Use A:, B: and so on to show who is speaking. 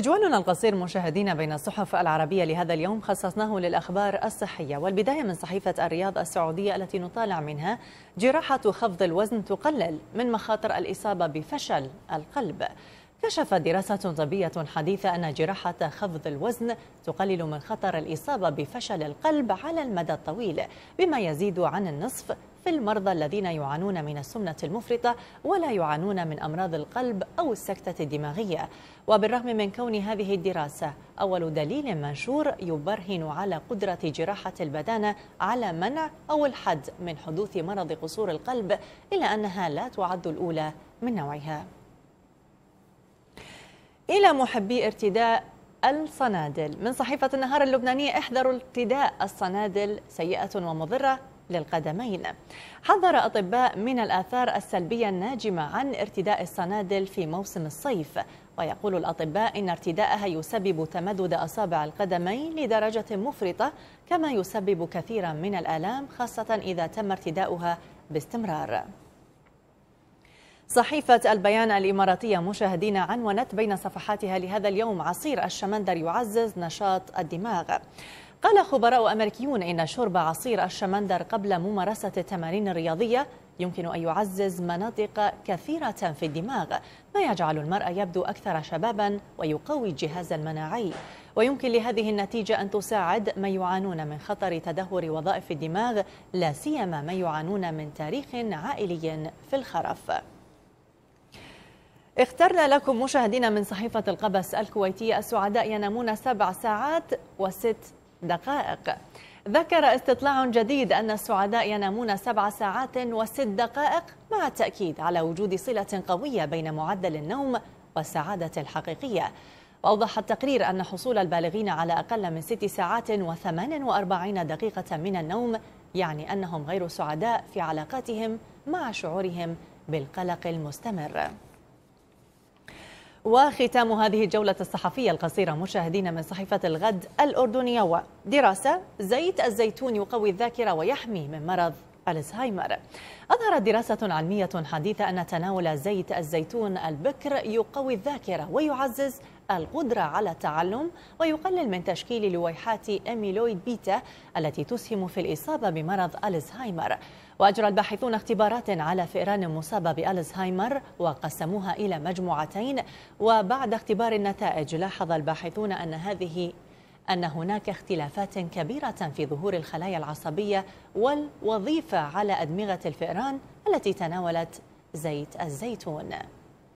A: تجوالنا القصير مشاهدينا بين الصحف العربية لهذا اليوم خصصناه للأخبار الصحية والبداية من صحيفة الرياض السعودية التي نطالع منها جراحة خفض الوزن تقلل من مخاطر الإصابة بفشل القلب كشفت دراسة طبية حديثة أن جراحة خفض الوزن تقلل من خطر الإصابة بفشل القلب على المدى الطويل بما يزيد عن النصف في المرضى الذين يعانون من السمنة المفرطة ولا يعانون من أمراض القلب أو السكتة الدماغية وبالرغم من كون هذه الدراسة أول دليل منشور يبرهن على قدرة جراحة البدانة على منع أو الحد من حدوث مرض قصور القلب إلا أنها لا تعد الأولى من نوعها إلى محبي ارتداء الصنادل من صحيفة النهار اللبنانية احذروا ارتداء الصنادل سيئة ومضرة للقدمين حذر أطباء من الآثار السلبية الناجمة عن ارتداء الصنادل في موسم الصيف ويقول الأطباء إن ارتداءها يسبب تمدد أصابع القدمين لدرجة مفرطة كما يسبب كثيرا من الآلام خاصة إذا تم ارتداؤها باستمرار صحيفة البيان الإماراتية مشاهدين عنونت بين صفحاتها لهذا اليوم عصير الشمندر يعزز نشاط الدماغ قال خبراء أمريكيون إن شرب عصير الشمندر قبل ممارسة التمارين الرياضية يمكن أن يعزز مناطق كثيرة في الدماغ ما يجعل المرأة يبدو أكثر شبابا ويقوي الجهاز المناعي ويمكن لهذه النتيجة أن تساعد من يعانون من خطر تدهور وظائف الدماغ لا سيما من يعانون من تاريخ عائلي في الخرف اخترنا لكم مشاهدينا من صحيفة القبس الكويتية السعداء ينامون سبع ساعات وست دقائق ذكر استطلاع جديد أن السعداء ينامون سبع ساعات وست دقائق مع التأكيد على وجود صلة قوية بين معدل النوم والسعادة الحقيقية وأوضح التقرير أن حصول البالغين على أقل من ست ساعات وثمان وأربعين دقيقة من النوم يعني أنهم غير سعداء في علاقاتهم مع شعورهم بالقلق المستمر وختام هذه الجولة الصحفية القصيرة مشاهدين من صحيفة الغد الأردنية ودراسة زيت الزيتون يقوي الذاكرة ويحمي من مرض الزهايمر أظهرت دراسة علمية حديثة أن تناول زيت الزيتون البكر يقوي الذاكرة ويعزز القدرة على التعلم ويقلل من تشكيل لويحات أميلويد بيتا التي تسهم في الإصابة بمرض الزهايمر وأجرى الباحثون اختبارات على فئران مصابة بالزهايمر وقسموها إلى مجموعتين وبعد اختبار النتائج لاحظ الباحثون أن هذه أن هناك اختلافات كبيرة في ظهور الخلايا العصبية والوظيفة على أدمغة الفئران التي تناولت زيت الزيتون